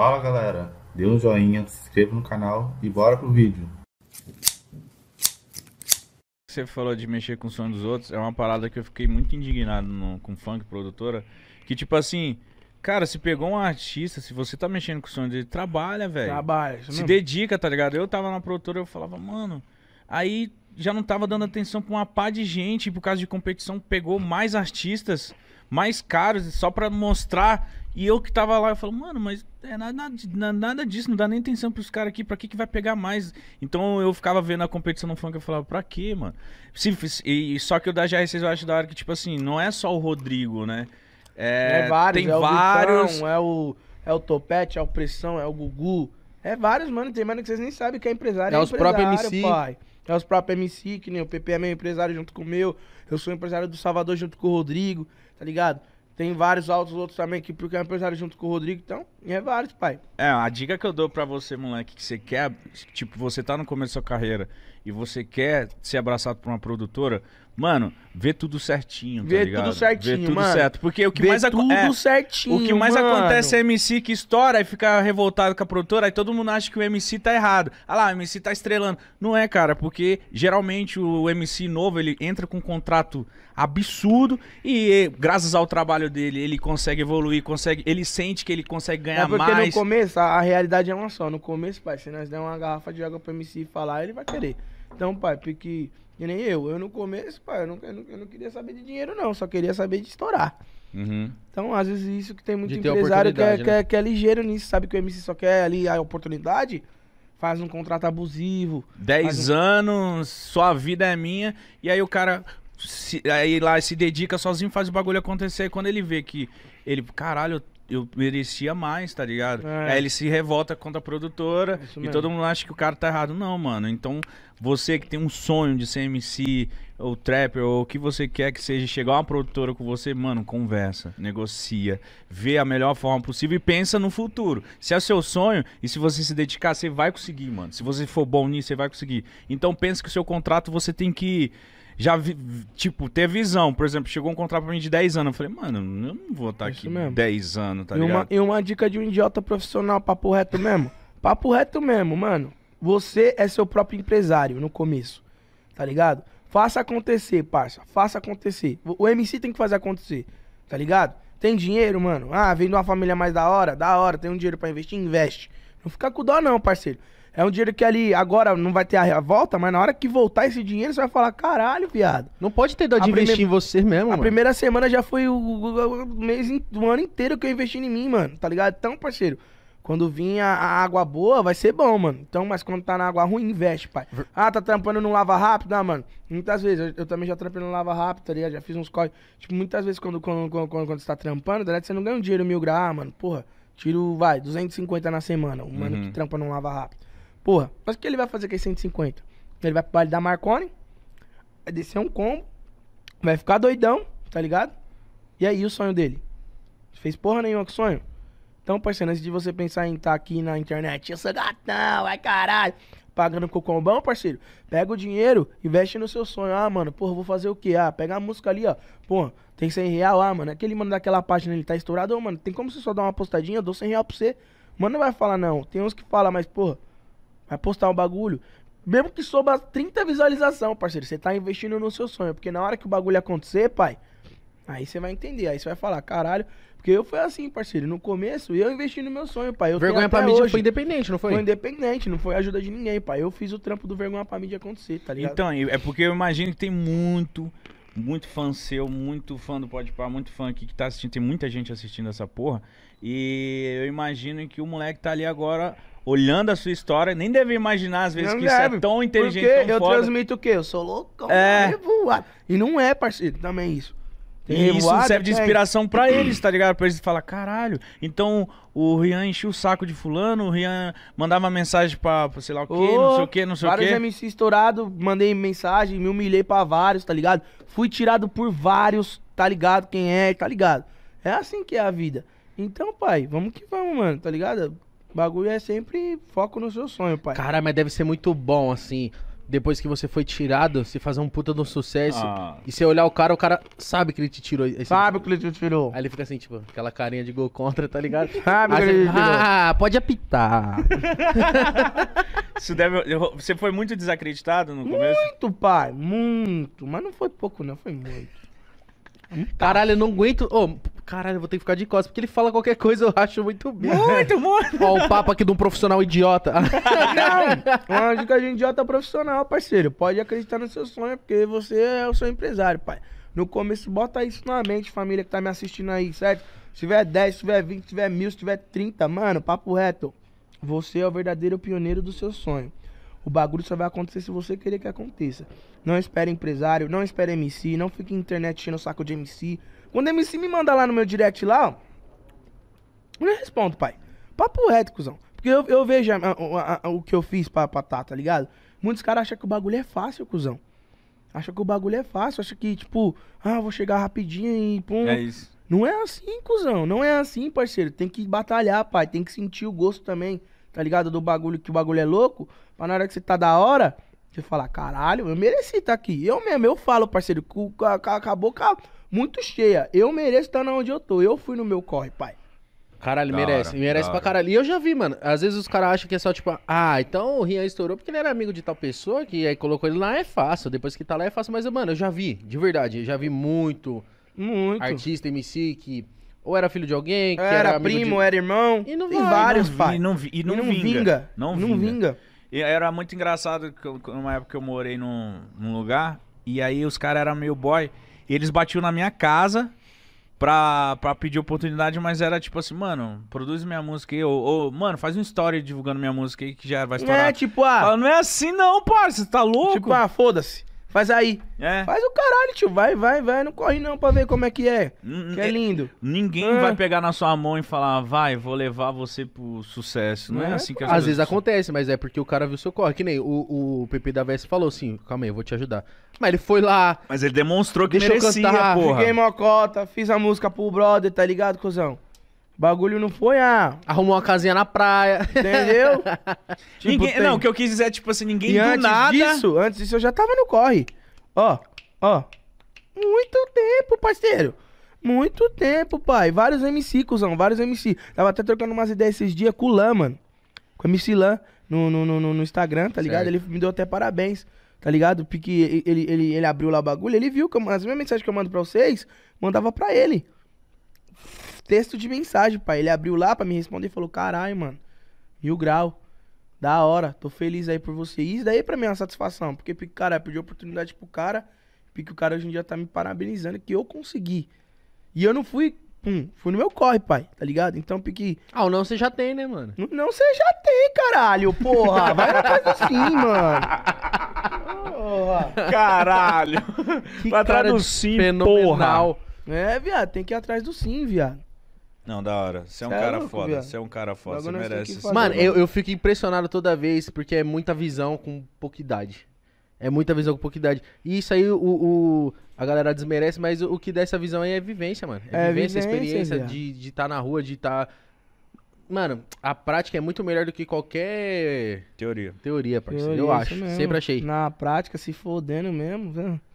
Fala galera, dê um joinha, se inscreva no canal e bora pro vídeo. Você falou de mexer com o som dos outros, é uma parada que eu fiquei muito indignado no, com funk produtora, que tipo assim, Cara, se pegou um artista, se você tá mexendo com o sonho dele, trabalha, velho. Trabalha. Se dedica, tá ligado? Eu tava na produtora, eu falava, mano. Aí já não tava dando atenção pra uma pá de gente, por causa de competição, pegou mais artistas mais caros só para mostrar. E eu que tava lá, eu falo, mano, mas é nada, nada, nada disso, não dá nem atenção pros caras aqui, pra que, que vai pegar mais? Então eu ficava vendo a competição no funk, eu falava, pra que, mano? Sim, e, só que o da GR6 eu acho da hora que, tipo assim, não é só o Rodrigo, né? É, é vários, tem é vários. O Vitão, é o é o Topete, é o Pressão, é o Gugu. É vários, mano. Tem mano que vocês nem sabem que é empresário. É, é os próprios MC. Pai é os próprios MC, que nem o PP é meu empresário junto com o meu. Eu sou empresário do Salvador junto com o Rodrigo, tá ligado? Tem vários altos outros também que porque é empresário junto com o Rodrigo, então é vários, pai. É, a dica que eu dou para você, moleque, que você quer, tipo, você tá no começo da sua carreira e você quer ser abraçado por uma produtora, mano, vê tudo certinho, tá vê tudo certinho, vê tudo mano. certo, porque o que vê mais tudo é, certinho, o que mais mano. acontece é MC que estoura e fica revoltado com a produtora, aí todo mundo acha que o MC tá errado. Ah lá, o MC tá estrelando. Não é, cara, porque geralmente o MC novo, ele entra com um contrato absurdo e graças ao trabalho dele, ele consegue evoluir, consegue, ele sente que ele consegue ganhar é porque mais. no começo a, a realidade é uma só. No começo, pai, se nós der uma garrafa de água pro MC falar, ele vai querer. Então, pai, porque nem eu, eu no começo, pai, eu não, eu não, eu não queria saber de dinheiro, não, só queria saber de estourar. Uhum. Então, às vezes, isso que tem muito de empresário que é, né? que, é, né? que é ligeiro nisso, sabe que o MC só quer ali a oportunidade, faz um contrato abusivo. 10 um... anos, sua vida é minha, e aí o cara se, aí lá se dedica sozinho, faz o bagulho acontecer. E quando ele vê que ele, caralho, eu merecia mais, tá ligado? É. Aí ele se revolta contra a produtora e todo mundo acha que o cara tá errado. Não, mano. Então, você que tem um sonho de ser MC ou trapper ou o que você quer que seja, chegar uma produtora com você, mano, conversa, negocia, vê a melhor forma possível e pensa no futuro. Se é seu sonho e se você se dedicar, você vai conseguir, mano. Se você for bom nisso, você vai conseguir. Então, pensa que o seu contrato você tem que já, vi, tipo, ter visão. Por exemplo, chegou um contrato pra mim de 10 anos. Eu falei, mano, eu não vou estar tá é aqui mesmo. 10 anos, tá e ligado? Uma, e uma dica de um idiota profissional, papo reto mesmo. papo reto mesmo, mano. Você é seu próprio empresário no começo, tá ligado? Faça acontecer, parça. Faça acontecer. O MC tem que fazer acontecer, tá ligado? Tem dinheiro, mano? Ah, vem de uma família mais da hora? Da hora. Tem um dinheiro para investir? Investe. Não fica com dó não, parceiro. É um dinheiro que ali, agora não vai ter a volta, mas na hora que voltar esse dinheiro, você vai falar, caralho, viado. Não pode ter dó de a investir prime... em você mesmo, A mano. primeira semana já foi o, o, o mês, o ano inteiro que eu investi em mim, mano, tá ligado? Então, parceiro, quando vinha a água boa, vai ser bom, mano. Então, mas quando tá na água ruim, investe, pai. Ah, tá trampando no lava rápido? Ah, mano, muitas vezes. Eu, eu também já trampei no lava rápido, tá ligado? Já fiz uns corre. Tipo, muitas vezes quando, quando, quando, quando, quando você tá trampando, tá Você não ganha um dinheiro mil graus, ah, mano. Porra, tiro, vai, 250 na semana. Um uhum. mano que uhum. trampa no lava rápido. Porra, mas o que ele vai fazer com esse 150? Ele vai pro baile da Marconi, vai descer um combo, vai ficar doidão, tá ligado? E aí o sonho dele? Fez porra nenhuma com o sonho? Então, parceiro, antes de você pensar em estar tá aqui na internet, eu sou gatão, vai caralho, pagando cocombão, parceiro, pega o dinheiro, investe no seu sonho. Ah, mano, porra, vou fazer o quê? Ah, pega a música ali, ó. Pô, tem 100 real, ah, mano, aquele mano daquela página, ele tá estourado, mano, tem como você só dar uma postadinha, eu dou 100 real pra você. Mano, não vai falar não. Tem uns que falam, mas, porra, Vai postar um bagulho. Mesmo que soba 30 visualizações parceiro, você tá investindo no seu sonho. Porque na hora que o bagulho acontecer, pai, aí você vai entender. Aí você vai falar, caralho. Porque eu fui assim, parceiro. No começo, eu investi no meu sonho, pai. Eu vergonha pra mídia hoje. foi independente, não foi? Foi independente, não foi ajuda de ninguém, pai. Eu fiz o trampo do vergonha pra mídia acontecer, tá ligado? Então, é porque eu imagino que tem muito, muito fã seu, muito fã do Podpah, muito fã aqui que tá assistindo. Tem muita gente assistindo essa porra. E eu imagino que o moleque tá ali agora olhando a sua história, nem deve imaginar às vezes não que deve, isso é tão inteligente, porque tão eu foda. transmito o quê? Eu sou louco. é. revoado. E não é, parceiro, também é isso. Tem e revoado, isso serve de inspiração é. para eles, tá ligado? Pra eles falar, caralho, então o Rian encheu o saco de fulano, o Rian mandava mensagem pra, pra sei lá o quê, não sei o quê, não sei o quê. Vários MC estourado, mandei mensagem, me humilhei pra vários, tá ligado? Fui tirado por vários, tá ligado? Quem é, tá ligado? É assim que é a vida. Então, pai, vamos que vamos, mano, tá ligado? O bagulho é sempre foco no seu sonho, pai. Cara, mas deve ser muito bom, assim. Depois que você foi tirado, se fazer um puta de um sucesso. Ah. E você olhar o cara, o cara sabe que ele te tirou. Esse... Sabe que ele te tirou. Aí ele fica assim, tipo, aquela carinha de gol contra, tá ligado? sabe que ele te tirou. Ah, pode apitar. Isso deve... Você foi muito desacreditado no começo? Muito, pai. Muito. Mas não foi pouco, não. Foi muito. Caralho, eu não aguento caralho, eu vou ter que ficar de costas, porque ele fala qualquer coisa, eu acho muito bem. Muito, muito. Ó, o papo aqui de um profissional idiota. Não, uma dica de idiota é profissional, parceiro. Pode acreditar no seu sonho, porque você é o seu empresário, pai. No começo, bota isso na mente, família que tá me assistindo aí, certo? Se tiver 10, se tiver 20, se tiver mil, se tiver 30, mano, papo reto. Você é o verdadeiro pioneiro do seu sonho. O bagulho só vai acontecer se você querer que aconteça. Não espere empresário, não espere MC, não fique internet enchendo o saco de MC. Quando ele MC me manda lá no meu direct lá, ó, eu não respondo, pai. Papo reto, cuzão. Porque eu, eu vejo a, a, a, o que eu fiz pra, pra tá, tá ligado? Muitos caras acham que o bagulho é fácil, cuzão. Acha que o bagulho é fácil, acha que, tipo, ah, vou chegar rapidinho e pum. É isso. Não é assim, cuzão. Não é assim, parceiro. Tem que batalhar, pai. Tem que sentir o gosto também, tá ligado? Do bagulho, que o bagulho é louco. Pra na hora que você tá da hora, você fala, caralho, eu mereci estar tá aqui. Eu mesmo, eu falo, parceiro, com a, boca muito cheia. Eu mereço estar tá onde eu tô. Eu fui no meu corre, pai. Caralho, da merece. Hora, merece pra hora. caralho. E eu já vi, mano. Às vezes os caras acham que é só tipo, ah, então o Rian estourou porque ele era amigo de tal pessoa que aí colocou ele lá, é fácil. Depois que tá lá é fácil. Mas, mano, eu já vi, de verdade. Eu já vi muito, muito. artista, MC que ou era filho de alguém, que era, era primo, de... era irmão. E não vai, vários, pai. E não, vi, e não, e não vinga. vinga. Não, vinga. não vinga. E era muito engraçado que numa época que eu morei num, num lugar, e aí os caras eram meio boy. eles batiam na minha casa pra, pra pedir oportunidade, mas era tipo assim, mano, produz minha música aí, ou, ou mano, faz um story divulgando minha música aí que já vai estourar. É, tipo, ah. Fala, não é assim não, parça, você tá louco? Tipo, ah, foda-se. Faz aí. É. Faz o caralho, tio. Vai, vai, vai. Não corre não pra ver como é que é. N que é, é lindo. Ninguém ah. vai pegar na sua mão e falar, vai, vou levar você pro sucesso. Não é, é assim que as Às vezes acontece, mas é porque o cara viu seu corre. Que nem o, o Pepe da Veste falou assim, calma aí, eu vou te ajudar. Mas ele foi lá. Mas ele demonstrou que deixou merecia, cantar, porra. Fiquei mocota, fiz a música pro brother, tá ligado, cuzão? Bagulho não foi, ah. Arrumou uma casinha na praia. Entendeu? tipo, ninguém, tem... Não, o que eu quis dizer é, tipo assim, ninguém e do antes nada. Disso, antes disso, eu já tava no corre. Ó, ó. Muito tempo, parceiro. Muito tempo, pai. Vários MC, cuzão, vários MC. Tava até trocando umas ideias esses dias com o Lã, mano. Com o MC Lã no, no, no, no Instagram, tá ligado? Certo. Ele me deu até parabéns, tá ligado? Porque ele, ele, ele, ele abriu lá o bagulho, ele viu que eu, as mesmas mensagens que eu mando pra vocês, mandava pra ele texto de mensagem, pai. Ele abriu lá pra me responder e falou: caralho, mano, mil grau. Da hora, tô feliz aí por você. E isso daí é pra mim é uma satisfação, porque, cara, eu pedi oportunidade pro cara, porque o cara hoje em dia tá me parabenizando que eu consegui. E eu não fui, pum, fui no meu corre, pai, tá ligado? Então, pique. Ah, o não você já tem, né, mano? Não, não você já tem, caralho, porra. Vai na do assim, mano. Porra. Caralho. Que atrás do sim fenomenal. porra. É, viado, tem que ir atrás do sim, viado. Não, da hora. Você é um é cara foda. Você é um cara foda. Você merece. isso. Mano, eu, eu fico impressionado toda vez porque é muita visão com pouca idade. É muita visão com pouca idade. E isso aí o, o- a galera desmerece, mas o, o que dá essa visão aí é vivência, mano. É, É vivência, vivência, experiência viado. de estar tá na rua, de estar. Tá- mano, a prática é muito melhor do que qualquer Teoria. teoria, parceiro. eu Teoria, acho. mesmo. Sempre achei. Na prática, se fodendo mesmo, velho.